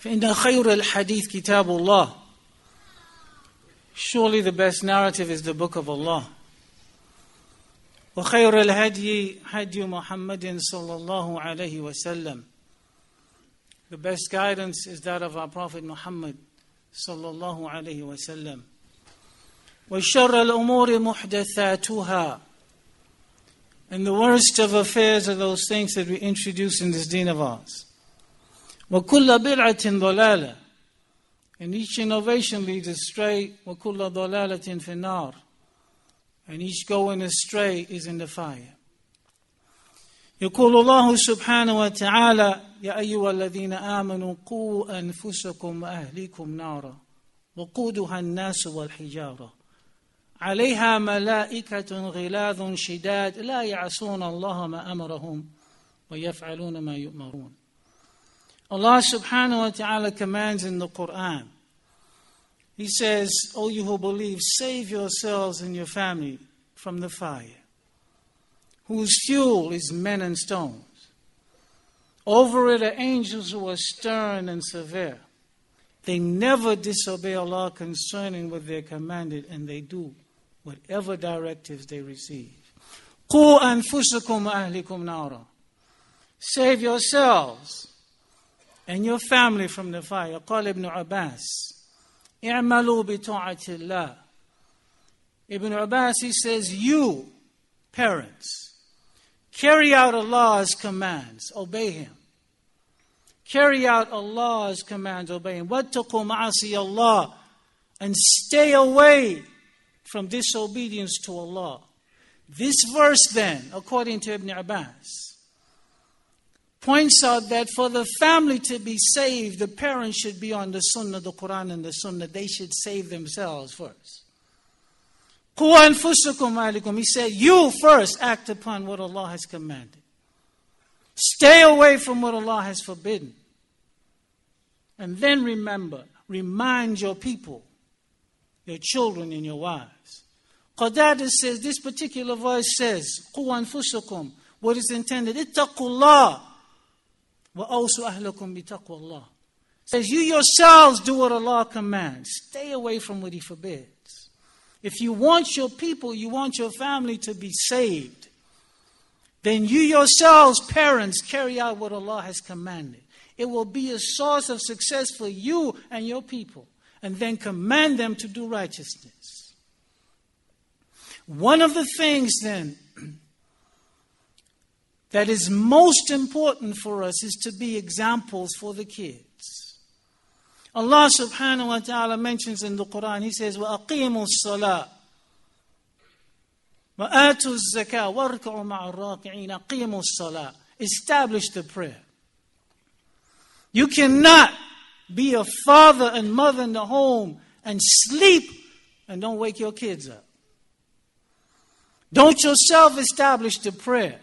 فإن خير الحديث كتاب الله Surely the best narrative is the book of Allah. وخير الهدي هدي محمد صلى الله عليه وسلم The best guidance is that of our Prophet Muhammad صلى الله عليه وسلم وشر الأمور محدثاتها And the worst of affairs are those things that we introduce in this deen of ours. وكل بدعة ضلالة And each innovation leads astray وكل ضلالة في النار And each going astray is in the fire يقول الله سبحانه وتعالى يا أيها الذين آمنوا قووا أنفسكم وأهليكم نارا وقودها الناس والحجارة عليها ملائكة غلاظ شداد لا يعصون الله ما أمرهم ويفعلون ما يؤمرون Allah subhanahu wa ta'ala commands in the Quran. He says, O you who believe, save yourselves and your family from the fire, whose fuel is men and stones. Over it are angels who are stern and severe. They never disobey Allah concerning what they're commanded, and they do whatever directives they receive. Save yourselves and your family from the fire. قال ابن عباس اعملوا بطاعة الله Ibn Abbas he says you parents carry out Allah's commands obey him carry out Allah's commands obey him واتقوا معصي Allah and stay away from disobedience to Allah this verse then according to Ibn Abbas points out that for the family to be saved, the parents should be on the Sunnah, the Quran, and the Sunnah. They should save themselves first. He said, You first act upon what Allah has commanded. Stay away from what Allah has forbidden. And then remember, remind your people, your children, and your wives. Qadada says, this particular verse says, Quwan fushukum." what is intended, ittaqullah, وَأَوْسُ أَهْلَكُمْ بِتَقْوَ اللَّهِ Says, you yourselves do what Allah commands. Stay away from what He forbids. If you want your people, you want your family to be saved, then you yourselves, parents, carry out what Allah has commanded. It will be a source of success for you and your people. And then command them to do righteousness. One of the things then that is most important for us is to be examples for the kids. Allah subhanahu wa ta'ala mentions in the Quran, He says, وَأَقِيمُوا الصَّلَاةِ وَآتُوا الزَّكَاةِ وَارْكَعُوا مَعَ الرَّاكِعِينَ أَقِيمُوا الصَّلَاةِ Establish the prayer. You cannot be a father and mother in the home and sleep and don't wake your kids up. Don't yourself establish the prayer.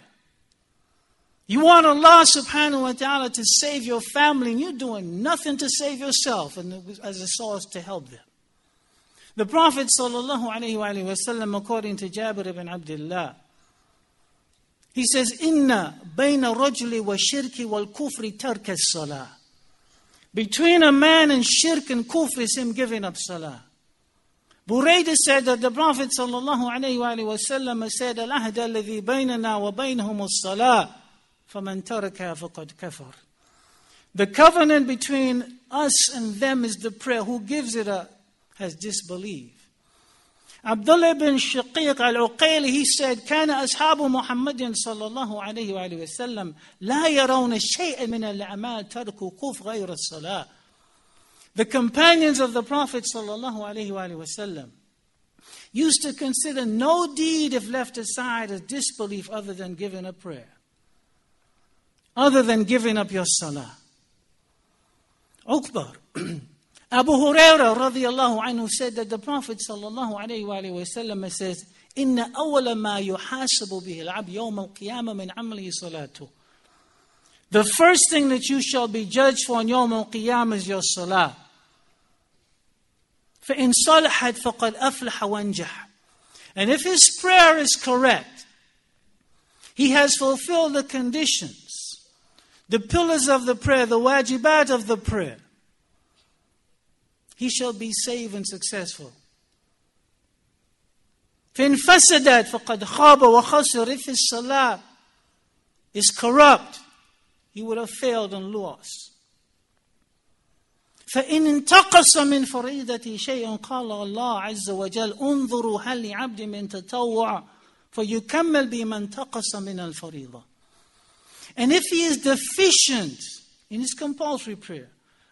You want Allah subhanahu wa ta'ala to save your family, and you're doing nothing to save yourself and as a source to help them. The Prophet sallallahu according to Jabir ibn Abdullah, he says, "Inna bayna rajuli wa shirki wal kufri tark salah." Between a man and shirk and kufr is him giving up salah. Buraidah said that the Prophet sallallahu said, "Al-ahda alladhi baynana wa baynahum as-salah." فَمَنْ تَرَكَهَا فَقَدْ كَفَرَ The covenant between us and them is the prayer. Who gives it up has disbelieved. Abdullah ibn Shaqiq al-Uqayl, he said, كان أصحاب محمد صلى الله عليه وآله وسلم لا يرون شيئا من الأعمال تركوا وقوف غير الصلاة. The companions of the Prophet صلى الله عليه وسلم used to consider no deed if left aside as disbelief other than giving a prayer other than giving up your salah. Akbar. Abu Hurairah radiallahu anhu said that the Prophet sallallahu alayhi wa sallam says, إن أول ما يحاسب به العبد يوم القيامة من عمله صلاته. The first thing that you shall be judged for on يوم القيامة is your salah. فإن صلحت فقد أفلح وانجح. And if his prayer is correct, he has fulfilled the condition the pillars of the prayer, the wajibat of the prayer, he shall be saved and successful. فإن فسدت فقد خاب وخسر if his is corrupt he would have failed and lost فإن انتقص من فريدة شيء قال الله عز وجل انظروا هل لعبد من تطوع فيكمل بما انتقص من الفريضة and if he is deficient in his compulsory prayer,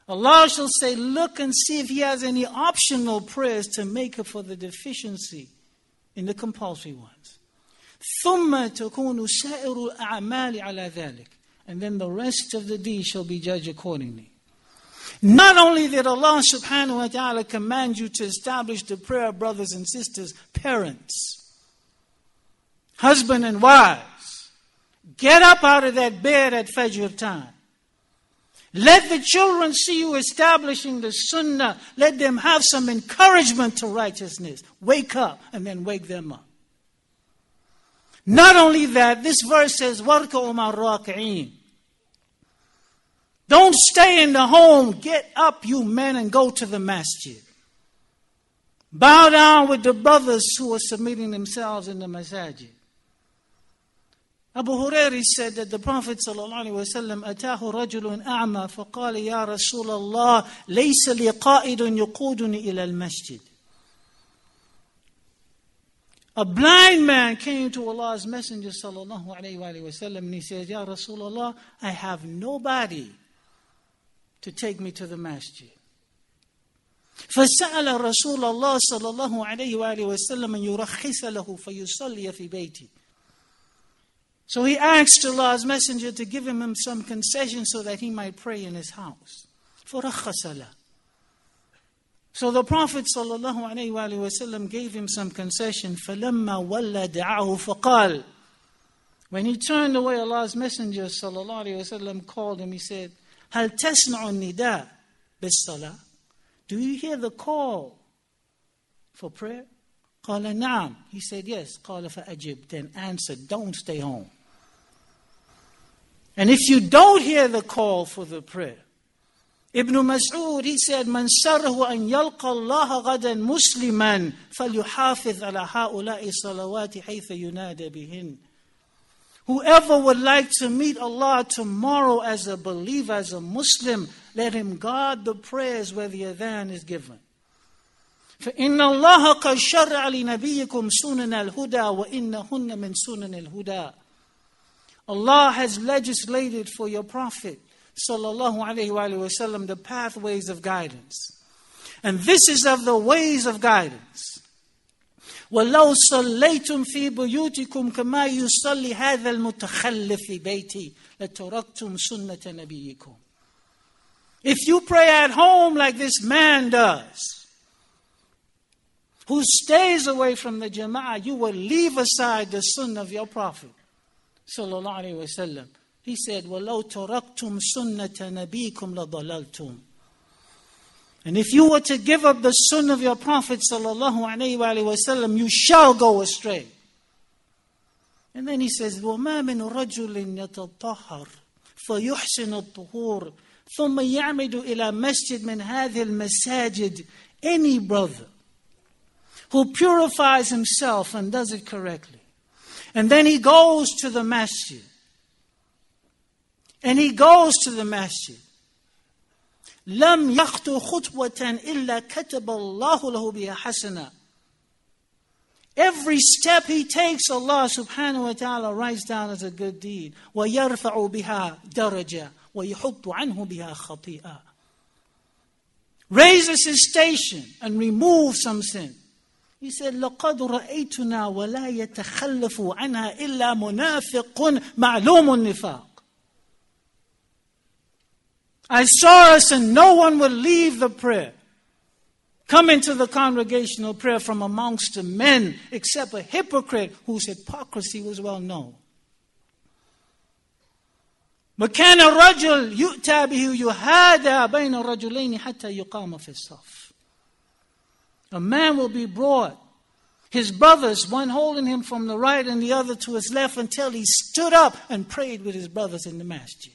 Allah shall say, Look and see if he has any optional prayers to make up for the deficiency in the compulsory ones. ثم تكون سائر الأعمال على ذلك and then the rest of the deeds shall be judged accordingly. Not only did Allah subhanahu wa ta'ala command you to establish the prayer of brothers and sisters, parents, husband and wife, Get up out of that bed at Fajr time. Let the children see you establishing the sunnah. Let them have some encouragement to righteousness. Wake up and then wake them up. Not only that, this verse says, do Don't stay in the home. Get up, you men, and go to the masjid. Bow down with the brothers who are submitting themselves in the masjid. Abu Hurairah said that the Prophet ﷺ أتاه رجل أعمى فقال يا رسول الله ليس لي قائد يقودني إلى المسجد A blind man came to Allah's Messenger sallallahu alayhi wa and he says, Ya Rasulullah, I have nobody to take me to the masjid. فسأل رسول الله صلى الله عليه وآله وسلم أن يرخص له فيصلي في بيته. So he asked Allah's messenger to give him some concession so that he might pray in his house. فَرَخَّصَلَ So the Prophet ﷺ gave him some concession. فَقَالَ When he turned away, Allah's messenger ﷺ called him. He said, "Hal هَلْ nida النِّدَاءَ بِالصَّلَاةِ Do you hear the call for prayer? قال نعم. He said yes. قال فأجب. Then answer. Don't stay home. And if you don't hear the call for the prayer, Ibn Mas'ud, he said, من سره أن يلقى الله غدا مسلما فليحافظ على هؤلاء الصلوات حيث ينادى بهن. Whoever would like to meet Allah tomorrow as a believer, as a Muslim, let him guard the prayers where the adhan is given. فإن الله قد شرع لنبيكم سنن الهدى وإنهن من سنن الهدى. Allah has legislated for your Prophet sallallahu alaihi wasallam the pathways of guidance. And this is of the ways of guidance. ولو صليتم في بيوتكم كما يصلي هذا المتخلف في بيتي لتركتم سنة نبيكم. If you pray at home like this man does, who stays away from the jama'ah, you will leave aside the sunnah of your prophet sallallahu alayhi wa sallam. He said, وَلَوْ تَرَكْتُمْ سُنَّةَ نَبِيكُمْ لَضَلَلْتُمْ And if you were to give up the sunnah of your Prophet sallallahu alayhi wa sallam, you shall go astray. And then he says, وَمَا مِنْ رَجُلٍ يَتَطَّهَرْ فَيُحْسِنُ الطُّهُورِ ثُمَّ يَعْمِدُ إِلَى مَسْجِدٍ مِنْ هَذِهِ الْمَسَاجِدِ Any brother who purifies himself and does it correctly, and then he goes to the masjid. And he goes to the masjid. لم يخطو خطوة إلا كتب الله له بها حسنة. Every step he takes, Allah subhanahu wa ta'ala writes down as a good deed. وَيَرْفَعُ بِهَا دَرَجَةً وَيُحُطُ عَنْهُ بِهَا خَطِيئَةً Raises his station and removes some sin. He said, لقد رأيتنا ولا يتخلف عنها إلا منافق معلوم النفاق. I saw us and no one would leave the prayer. Come into the congregational prayer from amongst the men, except a hypocrite whose hypocrisy was well known. وكان الرجل يؤتى به يهادى بين الرجلين حتى يقام في الصف. A man will be brought, his brothers, one holding him from the right and the other to his left, until he stood up and prayed with his brothers in the masjid.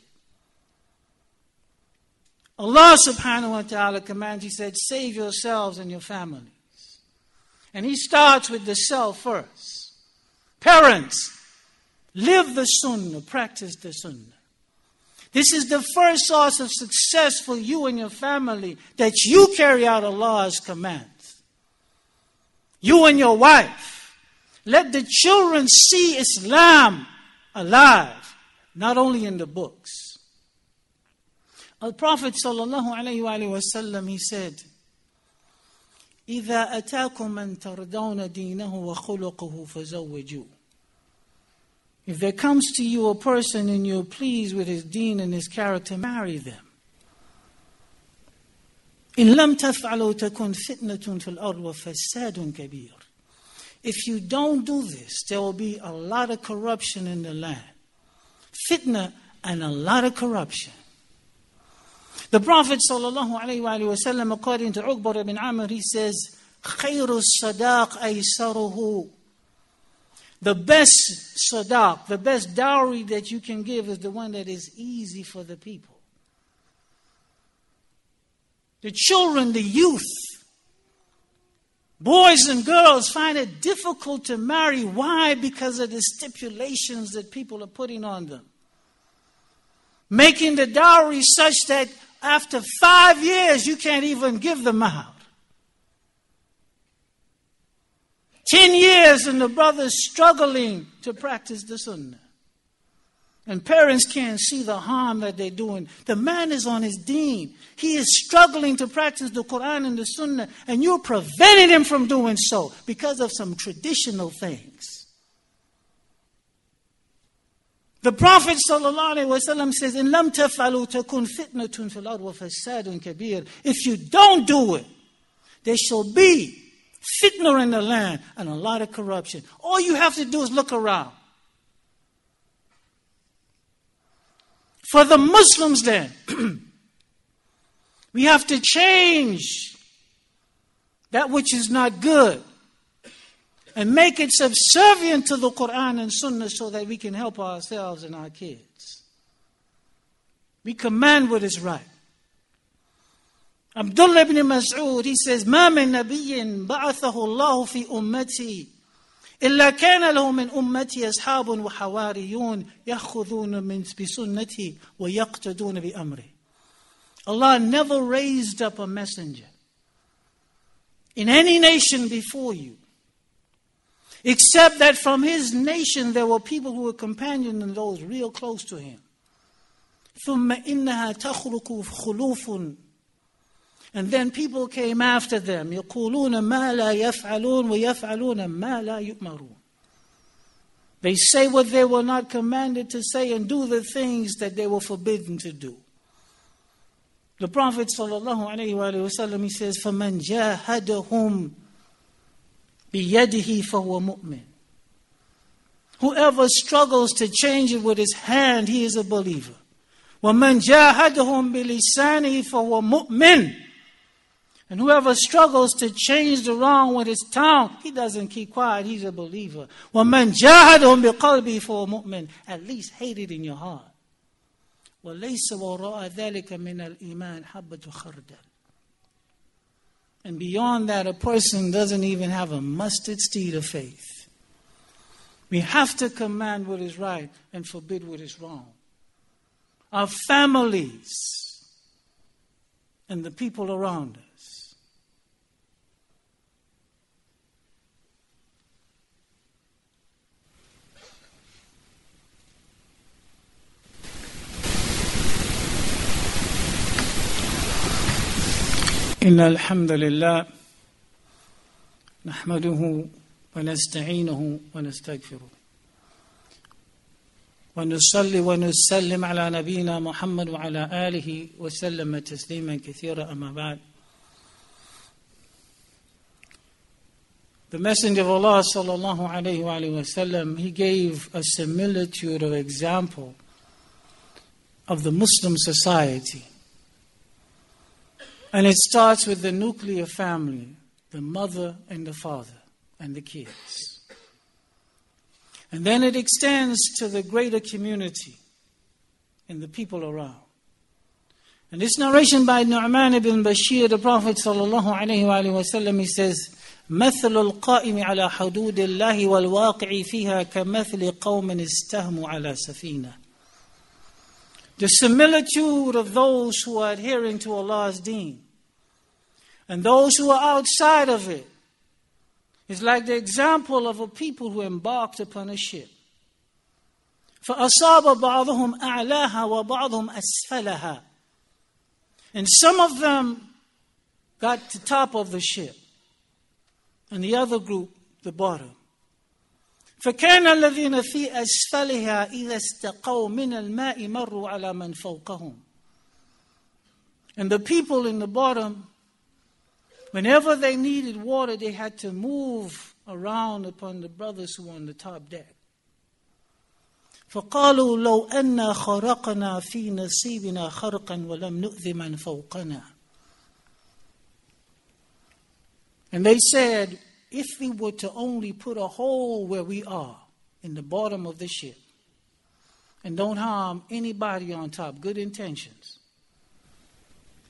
Allah subhanahu wa ta'ala commands, He said, save yourselves and your families. And He starts with the self first. Parents, live the sunnah, practice the sunnah. This is the first source of success for you and your family that you carry out Allah's command you and your wife. Let the children see Islam alive, not only in the books. A Prophet sallallahu wasallam he said, إذا أتاكم من ترضون دينه وخلقه If there comes to you a person and you're pleased with his deen and his character, marry them. إن لم تفعلوا تكون فتنة في الأرض وفساد كبير. If you don't do this, there will be a lot of corruption in the land. Fitna and a lot of corruption. The Prophet وسلم, according to Uqbar ibn Amr, he says, خير الصداق أيسره The best sadaq, the best dowry that you can give is the one that is easy for the people. The children, the youth, boys and girls find it difficult to marry. Why? Because of the stipulations that people are putting on them. Making the dowry such that after five years you can't even give them out. Ten years and the brother's struggling to practice the sunnah. And parents can't see the harm that they're doing. The man is on his deen. He is struggling to practice the Quran and the Sunnah, and you're preventing him from doing so because of some traditional things. The Prophet ﷺ says, In lam tafalu takun fitnatun wa fasadun kabir. If you don't do it, there shall be fitna in the land and a lot of corruption. All you have to do is look around. for the Muslims then. we have to change that which is not good and make it subservient to the Quran and Sunnah so that we can help ourselves and our kids. We command what is right. Abdullah ibn Mas'ud, he says, مَا مِن نَبِيٍّ بَعَثَهُ اللَّهُ فِي أُمَّتِي إلا كان له من أمتي أصحاب وحواريون يأخذون من بسنتي ويقتدون بأمري Allah never raised up a messenger in any nation before you, except that from his nation there were people who were companions and those real close to him. ثم إنها تخلق خلوف And then people came after them. They say what they were not commanded to say and do the things that they were forbidden to do. The Prophet وسلم, he says, فَمَنْ جَاهَدَهُمْ بِيَدِهِ فَهُوَ مُؤْمِنٌ Whoever struggles to change it with his hand, he is a believer. وَمَنْ جَاهَدَهُمْ بِلِسَانِهِ فَهُوَ مُؤْمِنٌ and whoever struggles to change the wrong with his tongue, he doesn't keep quiet. He's a believer. وَمَنْ جَاهَدُهُمْ بِقَلْبِهِ for a moment, at least hate it in your heart. وَلَيْسَ وَرَاءَ ذَلِكَ مِنَ الْإِيمَانِ حَبَّةُ خَرْدَلٍ And beyond that, a person doesn't even have a mustard seed of faith. We have to command what is right and forbid what is wrong. Our families and the people around us إن الحمد لله نحمده ونستعينه ونستغفره ونصلي ونسلم على نبينا محمد وعلى آله وسلم تسليما كثيرا أما بعد The Messenger of Allah صلى الله عليه وآله وسلم he gave a similitude of example of the Muslim society And it starts with the nuclear family the mother and the father and the kids. And then it extends to the greater community and the people around. And this narration by Nu'man ibn Bashir, the Prophet sallallahu alaihi wasallam, he says, مثل القائم على حدود الله والواقع فيها كمثل قوم استهموا على سفينة the similitude of those who are adhering to Allah's deen and those who are outside of it is like the example of a people who embarked upon a ship. فَأَصَابَ بَعْضُهُمْ أَعْلَاهَا وَبَعْضُهُمْ أَسْفَلَهَا And some of them got to the top of the ship, and the other group, the bottom. فكان الذين في اسفلها اذا استقوا من الماء مروا على من فوقهم. And the people in the bottom, whenever they needed water, they had to move around upon the brothers who were on the top deck. فقالوا لو أن خرقنا في نصيبنا خرقا ولم نؤذ من فوقنا. And they said, if we were to only put a hole where we are in the bottom of the ship and don't harm anybody on top, good intentions,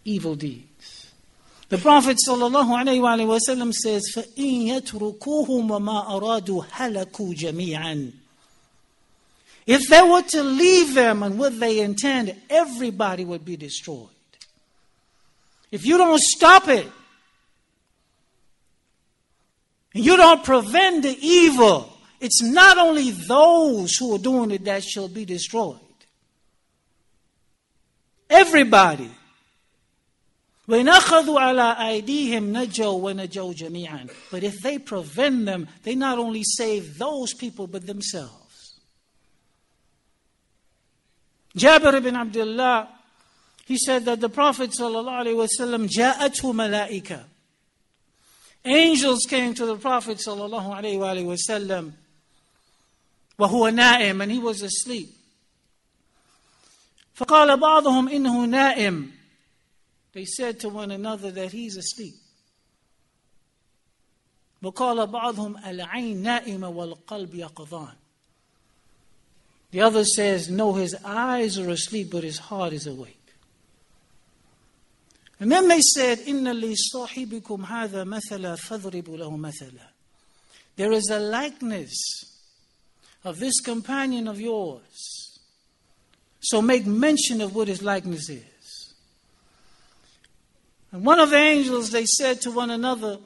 evil deeds. The Prophet says, فَإِن أَرَادُوا جَمِيعًا If they were to leave them and what they intend, everybody would be destroyed. If you don't stop it, and you don't prevent the evil. It's not only those who are doing it that shall be destroyed. Everybody. But if they prevent them, they not only save those people but themselves. Jabir ibn Abdullah, he said that the Prophet ﷺ جاءته ملائكة Angels came to the Prophet وسلم, وهو نائم and he was asleep. فقال بعضهم إنه نائم They said to one another that he's asleep. وقال بعضهم العين نائمة والقلب يقظان The other says, no, his eyes are asleep, but his heart is awake. And then they said, Inna li sahibikum hadha mathala fadribu There is a likeness of this companion of yours. So make mention of what his likeness is. And one of the angels, they said to one another,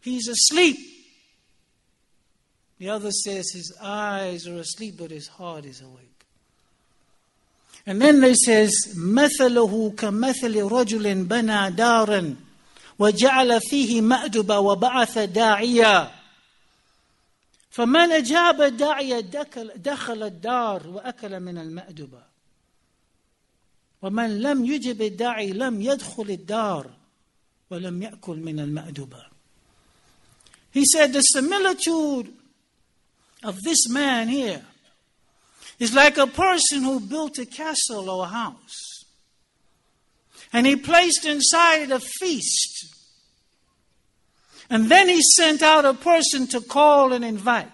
He's asleep. The other says his eyes are asleep, but his heart is awake. And then he says, مثله كمثل رجل بنى دارا وجعل فيه مأدبة وبعث داعيا فمن أجاب الداعية دخل الدار وأكل من المأدبة ومن لم يجب الداعي لم يدخل الدار ولم يأكل من المأدبة He said the similitude of this man here It's like a person who built a castle or a house, and he placed inside a feast. And then he sent out a person to call and invite.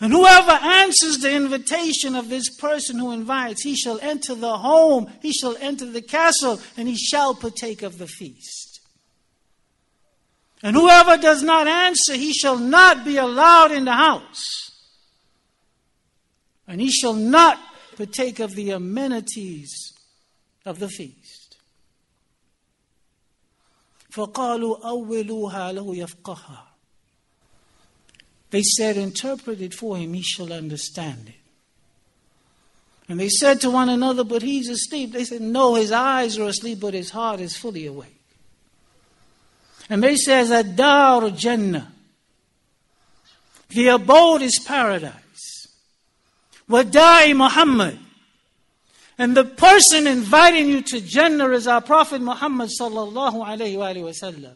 And whoever answers the invitation of this person who invites, he shall enter the home, he shall enter the castle, and he shall partake of the feast. And whoever does not answer, he shall not be allowed in the house and he shall not partake of the amenities of the feast. فَقَالُوا أَوِّلُوهَا لَهُ يَفْقَهَا They said, interpret it for him, he shall understand it. And they said to one another, But he's asleep. They said, No, his eyes are asleep, but his heart is fully awake. And they says, Adar Jannah. The abode is paradise. Wada'i Muhammad. And the person inviting you to Jannah is our Prophet Muhammad sallallahu alayhi wa sallam.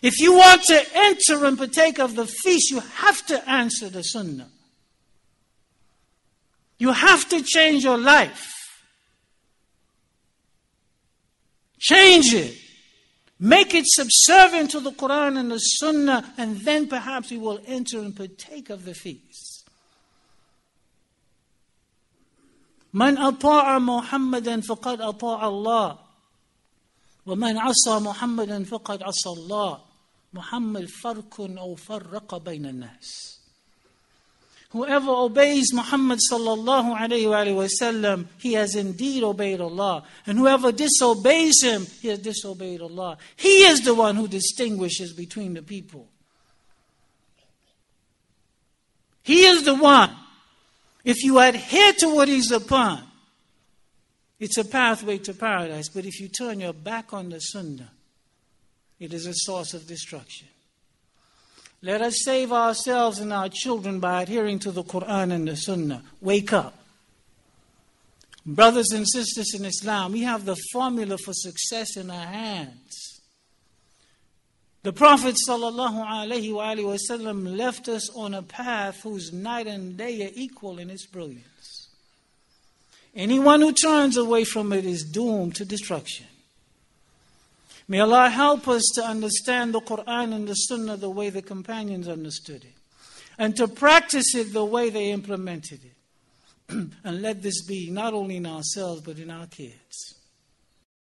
If you want to enter and partake of the feast, you have to answer the sunnah. You have to change your life. Change it. Make it subservient to the Quran and the Sunnah, and then perhaps you will enter and partake of the feast. من أطاع محمدا فقد أطاع الله ومن عصى محمدا فقد عصى الله محمد فرق أو فرق بين الناس Whoever obeys Muhammad sallallahu alayhi wa sallam, he has indeed obeyed Allah. And whoever disobeys him, he has disobeyed Allah. He is the one who distinguishes between the people. He is the one if you adhere to what he's upon, it's a pathway to paradise. But if you turn your back on the sunnah, it is a source of destruction. Let us save ourselves and our children by adhering to the Quran and the Sunnah. Wake up. Brothers and sisters in Islam, we have the formula for success in our hands. The Prophet ﷺ left us on a path whose night and day are equal in its brilliance. Anyone who turns away from it is doomed to destruction. May Allah help us to understand the Quran and the Sunnah the way the companions understood it, and to practice it the way they implemented it. and let this be not only in ourselves, but in our kids.